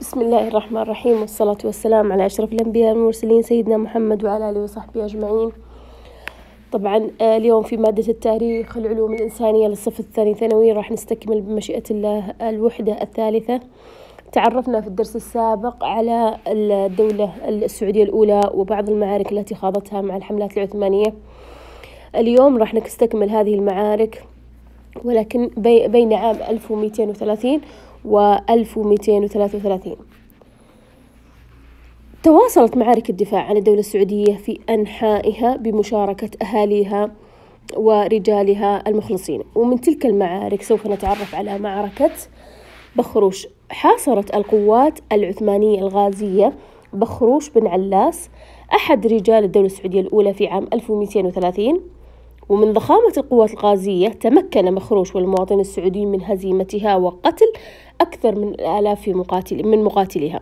بسم الله الرحمن الرحيم والصلاة والسلام على أشرف الأنبياء والمرسلين سيدنا محمد وعلى آله وصحبه أجمعين طبعا آه، اليوم في مادة التاريخ العلوم الإنسانية للصف الثاني ثانوي راح نستكمل بمشيئة الله الوحدة الثالثة تعرفنا في الدرس السابق على الدولة السعودية الأولى وبعض المعارك التي خاضتها مع الحملات العثمانية اليوم راح نستكمل هذه المعارك ولكن بين عام 1230 و1233 تواصلت معارك الدفاع عن الدولة السعودية في أنحائها بمشاركة أهاليها ورجالها المخلصين ومن تلك المعارك سوف نتعرف على معركة بخروش حاصرت القوات العثمانية الغازية بخروش بن علاس أحد رجال الدولة السعودية الأولى في عام 1230 ومن ضخامة القوات الغازية تمكن مخروش والمواطن السعودي من هزيمتها وقتل أكثر من آلاف مقاتل من مقاتلها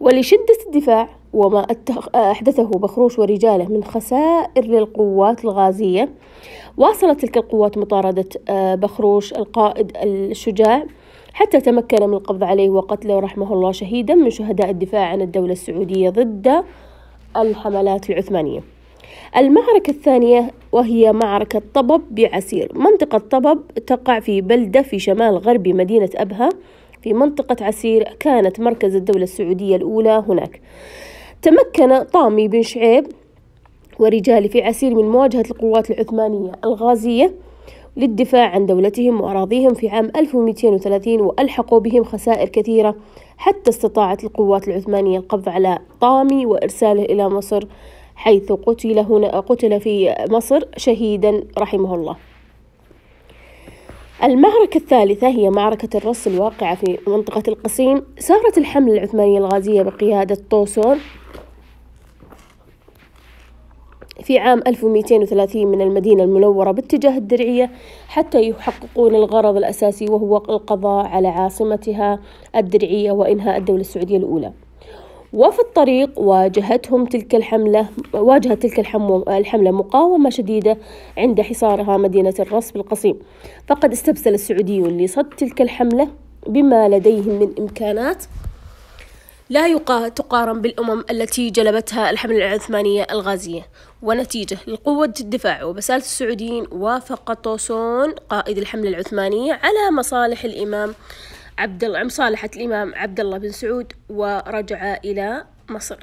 ولشدة الدفاع وما أحدثه بخروش ورجاله من خسائر للقوات الغازية واصلت تلك القوات مطاردة بخروش آه، القائد الشجاع حتى تمكن من القبض عليه وقتله رحمه الله شهيدا من شهداء الدفاع عن الدولة السعودية ضد الحملات العثمانية المعركة الثانية وهي معركة طبب بعسير منطقة طبب تقع في بلدة في شمال غرب مدينة أبها في منطقة عسير كانت مركز الدولة السعودية الأولى هناك تمكن طامي بن شعيب ورجاله في عسير من مواجهة القوات العثمانية الغازية للدفاع عن دولتهم وأراضيهم في عام 1230 وألحقوا بهم خسائر كثيرة حتى استطاعت القوات العثمانية القبض على طامي وإرساله إلى مصر حيث قتل هنا قتل في مصر شهيدا رحمه الله المعركة الثالثة هي معركة الرس الواقعة في منطقة القصيم سارت الحملة العثمانية الغازية بقيادة طوسون في عام 1230 من المدينة المنورة باتجاه الدرعية حتى يحققون الغرض الأساسي وهو القضاء على عاصمتها الدرعية وإنهاء الدولة السعودية الأولى وفي الطريق واجهتهم تلك الحملة واجهت تلك الحملة مقاومة شديدة عند حصارها مدينة الرص بالقصيم فقد استبسل السعوديون لصد تلك الحملة بما لديهم من إمكانات لا يقا تقارن بالأمم التي جلبتها الحملة العثمانية الغازية ونتيجة لقوة الدفاع وبسالة السعوديين وافق طوسون قائد الحملة العثمانية على مصالح الإمام عبد الله مصالحة الإمام عبد الله بن سعود ورجع إلى مصر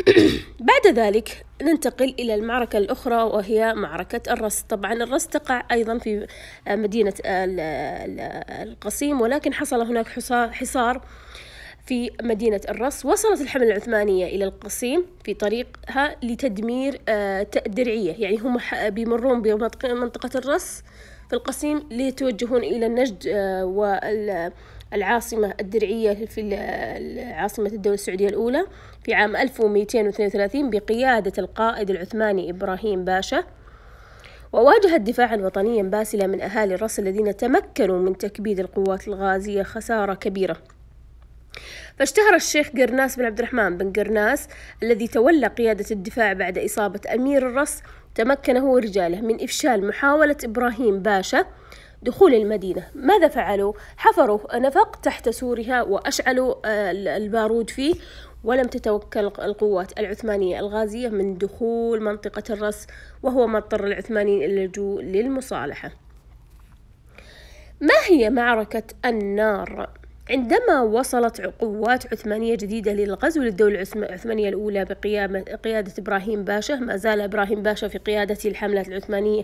بعد ذلك ننتقل إلى المعركة الأخرى وهي معركة الرس طبعا الرس تقع أيضا في آه، مدينة آه، آه، القصيم ولكن حصل هناك حصار في مدينة الرص وصلت الحملة العثمانية إلى القصيم في طريقها لتدمير آه، درعية يعني هم بيمرون بمنطقة الرص في القصيم ليتوجهون إلى النجد آه، والعاصمة الدرعية في عاصمة الدولة السعودية الأولى في عام 1232 بقيادة القائد العثماني إبراهيم باشا وواجهت دفاعا وطنيا باسلا من أهالي الرص الذين تمكنوا من تكبيد القوات الغازية خسارة كبيرة فاشتهر الشيخ قرناس بن عبد الرحمن بن قرناس الذي تولى قيادة الدفاع بعد إصابة أمير الرس تمكن هو ورجاله من إفشال محاولة إبراهيم باشا دخول المدينة ماذا فعلوا؟ حفروا نفق تحت سورها وأشعلوا آه، البارود فيه ولم تتوكل القوات العثمانية الغازية من دخول منطقة الرس وهو ما اضطر العثمانيين إلى اللجوء للمصالحة ما هي معركة النار؟ عندما وصلت قوات عثمانية جديدة للغزو للدولة العثمانية الأولى بقيادة إبراهيم باشا ما زال إبراهيم باشا في قيادة الحملات العثمانية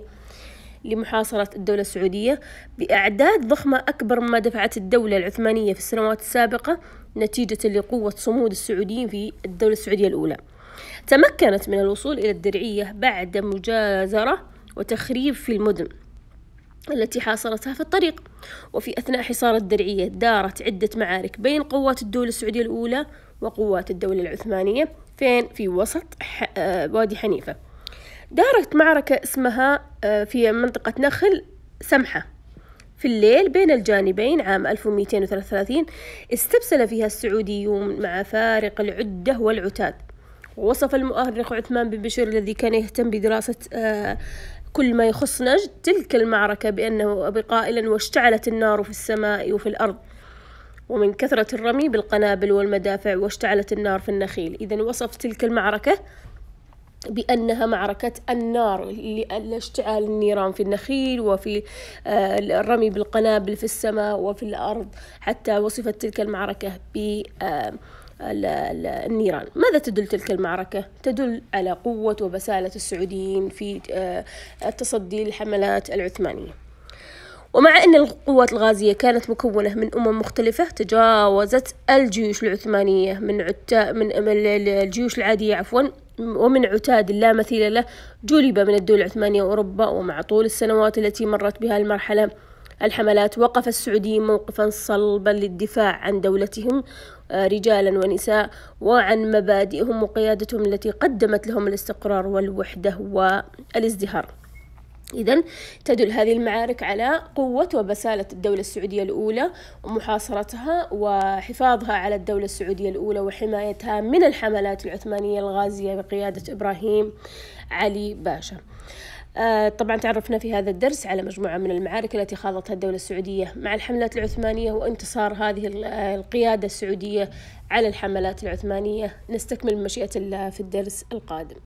لمحاصرة الدولة السعودية بأعداد ضخمة أكبر مما دفعت الدولة العثمانية في السنوات السابقة نتيجة لقوة صمود السعوديين في الدولة السعودية الأولى تمكنت من الوصول إلى الدرعية بعد مجازرة وتخريب في المدن التي حاصرتها في الطريق وفي أثناء حصار الدرعية دارت عدة معارك بين قوات الدولة السعودية الأولى وقوات الدولة العثمانية فين في وسط آه، وادي حنيفة دارت معركة اسمها آه، في منطقة نخل سمحة في الليل بين الجانبين عام 1233 استبسل فيها السعوديون مع فارق العدة والعتاد ووصف المؤرخ عثمان بن بشير الذي كان يهتم بدراسة آه، كل ما يخص نجد تلك المعركة بأنه أبى قائلا واشتعلت النار في السماء وفي الأرض ومن كثرة الرمي بالقنابل والمدافع واشتعلت النار في النخيل إذا وصف تلك المعركة بأنها معركة النار لاشتعال النيران في النخيل وفي آه، الرمي بالقنابل في السماء وفي الأرض حتى وصفت تلك المعركة ب آه، النيران ماذا تدل تلك المعركة؟ تدل على قوة وبسالة السعوديين في آه، التصدي للحملات العثمانية ومع أن القوات الغازية كانت مكونة من أمم مختلفة تجاوزت الجيوش العثمانية من, عتا من الجيوش العادية عفوا ومن عتاد لا مثيل له جلب من الدول العثمانية وأوروبا ومع طول السنوات التي مرت بها المرحلة الحملات وقف السعوديين موقفا صلبا للدفاع عن دولتهم آه، رجالا ونساء وعن مبادئهم وقيادتهم التي قدمت لهم الاستقرار والوحدة والازدهار إذا تدل هذه المعارك على قوة وبسالة الدولة السعودية الأولى ومحاصرتها وحفاظها على الدولة السعودية الأولى وحمايتها من الحملات العثمانية الغازية بقيادة إبراهيم علي باشا. آه، طبعا تعرفنا في هذا الدرس على مجموعة من المعارك التي خاضتها الدولة السعودية مع الحملات العثمانية وانتصار هذه آه، القيادة السعودية على الحملات العثمانية نستكمل مشيئة الله في الدرس القادم